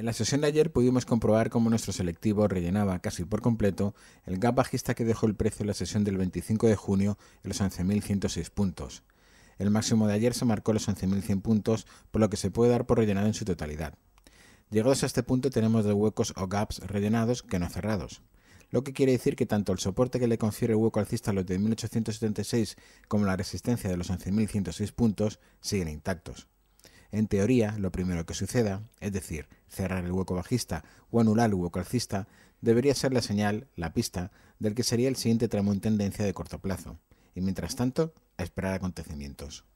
En la sesión de ayer pudimos comprobar cómo nuestro selectivo rellenaba casi por completo el gap bajista que dejó el precio en la sesión del 25 de junio en los 11.106 puntos. El máximo de ayer se marcó los 11.100 puntos, por lo que se puede dar por rellenado en su totalidad. Llegados a este punto tenemos dos huecos o gaps rellenados que no cerrados, lo que quiere decir que tanto el soporte que le confiere el hueco alcista a los 1876 como la resistencia de los 11.106 puntos siguen intactos en teoría, lo primero que suceda, es decir, cerrar el hueco bajista o anular el hueco alcista, debería ser la señal, la pista, del que sería el siguiente tramo en tendencia de corto plazo, y mientras tanto, a esperar acontecimientos.